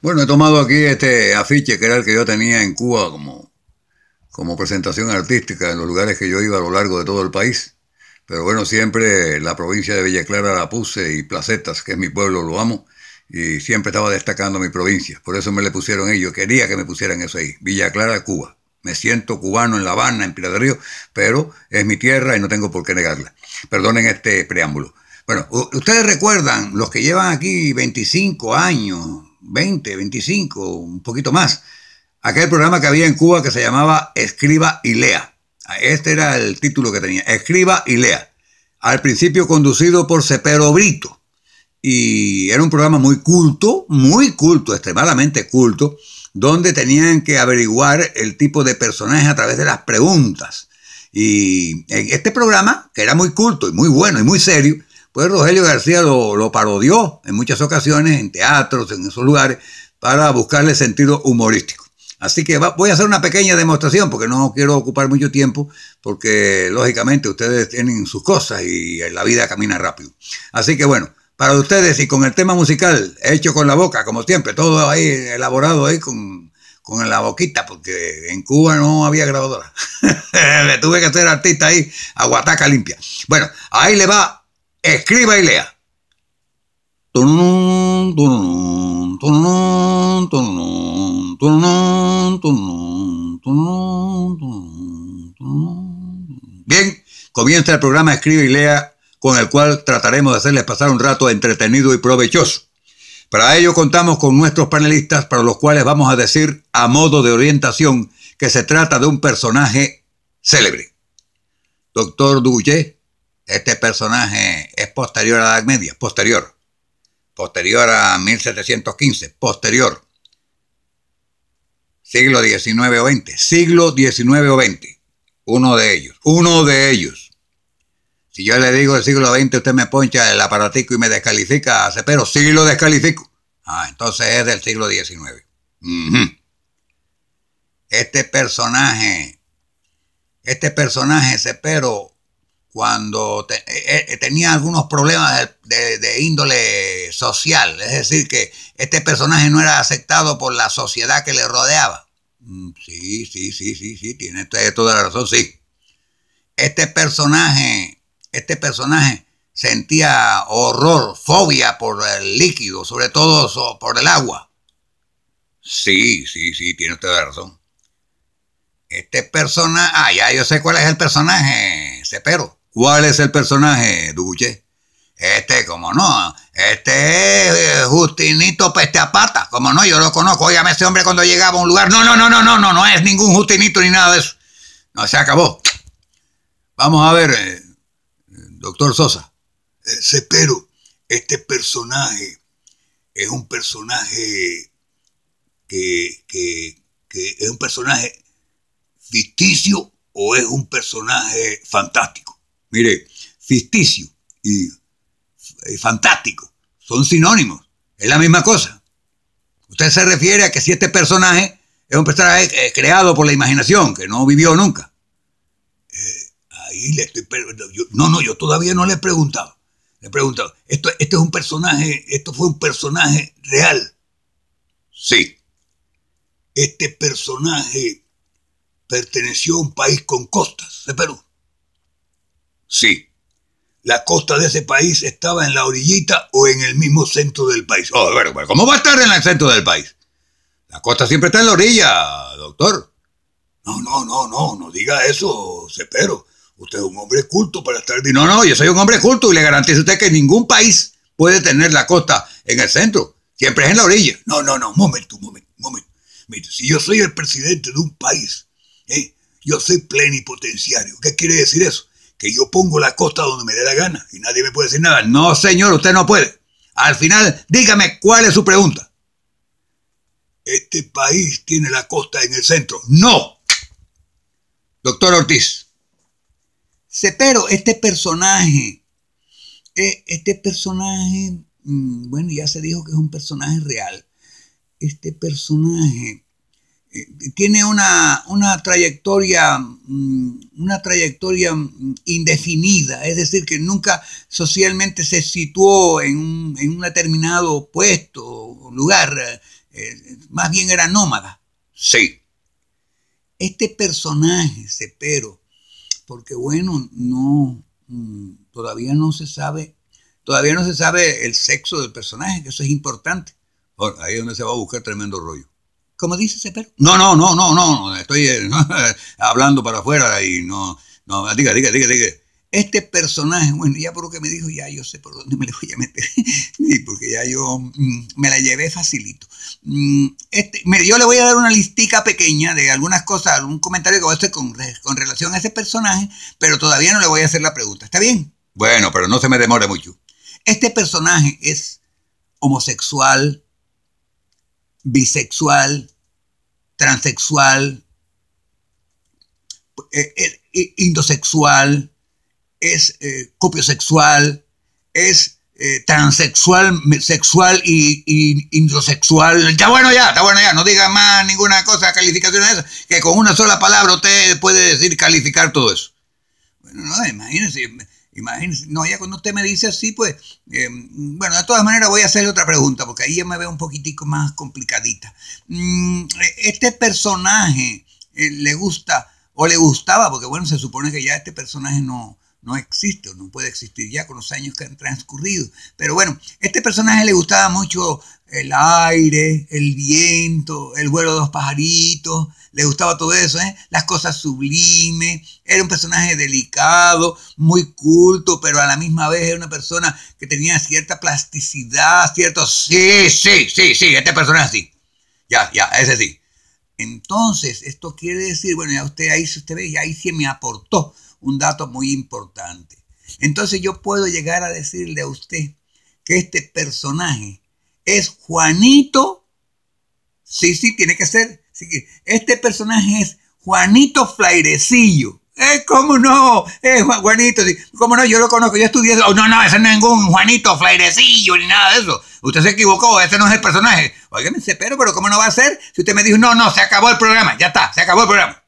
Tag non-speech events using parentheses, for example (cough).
Bueno, he tomado aquí este afiche que era el que yo tenía en Cuba como, como presentación artística en los lugares que yo iba a lo largo de todo el país. Pero bueno, siempre la provincia de Villa Clara la puse y Placetas, que es mi pueblo, lo amo. Y siempre estaba destacando mi provincia. Por eso me le pusieron ellos. Quería que me pusieran eso ahí. Villa Clara, Cuba. Me siento cubano en La Habana, en Pilar del Río, pero es mi tierra y no tengo por qué negarla. Perdonen este preámbulo. Bueno, ustedes recuerdan, los que llevan aquí 25 años, 20, 25, un poquito más. Aquel programa que había en Cuba que se llamaba Escriba y Lea. Ah, este era el título que tenía, Escriba y Lea. Al principio conducido por Cepero Brito. Y era un programa muy culto, muy culto, extremadamente culto, donde tenían que averiguar el tipo de personaje a través de las preguntas. Y este programa, que era muy culto y muy bueno y muy serio, pues Rogelio García lo, parodió en muchas ocasiones, en teatros, en esos lugares, para buscarle sentido humorístico. Así que voy a hacer una pequeña demostración porque no quiero ocupar mucho tiempo, porque lógicamente ustedes tienen sus cosas y eh, la vida camina rápido. Así que bueno, para ustedes y con el tema musical hecho con la boca, como siempre, todo ahí elaborado ahí con, la boquita, porque en Cuba no había grabadora. le (laughs) tuve que ser artista ahí, aguataca limpia. Bueno, ahí le va escriba y lea. Bien, comienza el programa Escribe y Lea, con el cual trataremos de hacerles pasar un rato entretenido y provechoso. Para ello contamos con nuestros panelistas, para los cuales vamos a decir, a modo de orientación, que se trata de un personaje célebre. Doctor Duguay, este personaje es posterior a la Edad Media, posterior, posterior a 1715, posterior, siglo XIX o XX, siglo XIX o XX, uno de ellos, uno de ellos. Si yo le digo el siglo XX, usted me poncha el aparatico y me descalifica, hace pero sí lo descalifico. Ah, entonces es del siglo XIX. Este personaje, este personaje, pero cuando eh, eh, tenía algunos problemas de, índole social, es decir, que este personaje no era aceptado por la sociedad que le rodeaba. Mm, sí, sí, sí, sí, sí, tiene toda la razón, sí. Este personaje, este personaje sentía horror, fobia por el líquido, sobre todo por el agua. Sí, sí, sí, tiene usted la razón. Este personaje, ah, ya yo sé cuál es el personaje, Sepero. ¿Cuál es el personaje, Duche? Este, como no, este es eh, Justinito Pesteapata, como no, yo lo conozco, óigame ese hombre cuando llegaba a un lugar, no, no, no, no, no, no, no es ningún Justinito ni nada de eso. No, se acabó. Vamos a ver, eh, doctor Sosa. Espero eh, este personaje es un personaje que es un personaje ficticio o es un personaje fantástico. Mire, ficticio y eh, fantástico son sinónimos, es la misma cosa. Usted se refiere a que si este personaje es un personaje eh, creado por la imaginación, que no vivió nunca. Eh, ahí le estoy No, no, yo todavía no le he preguntado. Le he preguntado, ¿esto, ¿este es un personaje, esto fue un personaje real? Sí. Este personaje perteneció a un país con costas, de Perú. Sí. La costa de ese país estaba en la orillita o en el mismo centro del país. Oh, pero, ¿cómo va a estar en el centro del país? La costa siempre está en la orilla, doctor. No, no, no, no, no diga eso, Cepero. Usted es un hombre culto para estar... No, no, yo soy un hombre culto y le garantizo a usted que ningún país puede tener la costa en el centro. Siempre es en la orilla. No, no, no, un momento, un momento, un momento. Mire, si yo soy el presidente de un país, ¿eh? yo soy plenipotenciario. ¿Qué quiere decir eso? que yo pongo la costa donde me dé la gana y nadie me puede decir nada. No, señor, usted no puede. Al final, dígame cuál es su pregunta. Este país tiene la costa en el centro. No. Doctor Ortiz. Pero este personaje, eh, este personaje, mm, bueno, ya se dijo que es un personaje real. Este personaje tiene una, una, trayectoria, mm, una trayectoria mm, indefinida, es decir, que nunca socialmente se situó en un, en un determinado puesto o lugar, eh, más bien era nómada. Sí. Este personaje, pero, porque bueno, no, mm, todavía no se sabe, todavía no se sabe el sexo del personaje, que eso es importante. ahí es donde se va a buscar tremendo rollo. ¿Cómo dice ese perro? No, no, no, no, no, estoy eh, (laughs) hablando para afuera y no, no, diga, diga, diga, diga. Este personaje, bueno, ya por lo que me dijo, ya yo sé por dónde me le voy a meter, (laughs) sí, porque ya yo mm, me la llevé facilito. Mm, este, yo le voy a dar una listica pequeña de algunas cosas, algún comentario que voy a hacer con, con relación a ese personaje, pero todavía no le voy a hacer la pregunta. ¿Está bien? Bueno, pero no se me demore mucho. Este personaje es homosexual, bisexual, transexual, eh, eh, indosexual, es eh, copiosexual, es transexual, sexual e indosexual. Ya bueno, ya, está bueno, ya. No diga más ninguna cosa, calificación de eso, que con una sola palabra usted puede decir calificar todo eso. Bueno, no, imagínense Imagínense, no, ya cuando usted me dice así, pues, em, bueno, de todas maneras voy a hacer otra pregunta, porque ahí ya me veo un poquitico más complicadita. Mm, este personaje eh, le gusta, o le gustaba, porque bueno, se supone que ya este personaje no, no existe, no puede existir ya con los años que han transcurrido. Pero bueno, este personaje le gustaba mucho el aire, el viento, el vuelo de los pajaritos, le gustaba todo eso, ¿eh? las cosas sublimes, era un personaje delicado, muy culto, pero a la misma vez era una persona que tenía cierta plasticidad, cierto, sí, sí, sí, sí, este personaje sí, ya, ya, ese sí. Entonces, esto quiere decir, bueno, ya usted ahí, se usted ve, ya ahí se me aportó un dato muy importante. Entonces yo puedo llegar a decirle a usted que este personaje es Juanito. Sí, sí, tiene que ser. Este personaje es Juanito Flairecillo. Eh, ¿Cómo no? Eh, Juanito, ¿cómo no? Yo lo conozco, yo estudié oh, no, no, ese no es ningún Juanito Flairecillo ni nada de eso. Usted se equivocó, ese no es el personaje. Óigame, pero, pero ¿cómo no va a ser? Si usted me dijo, no, no, se acabó el programa, ya está, se acabó el programa.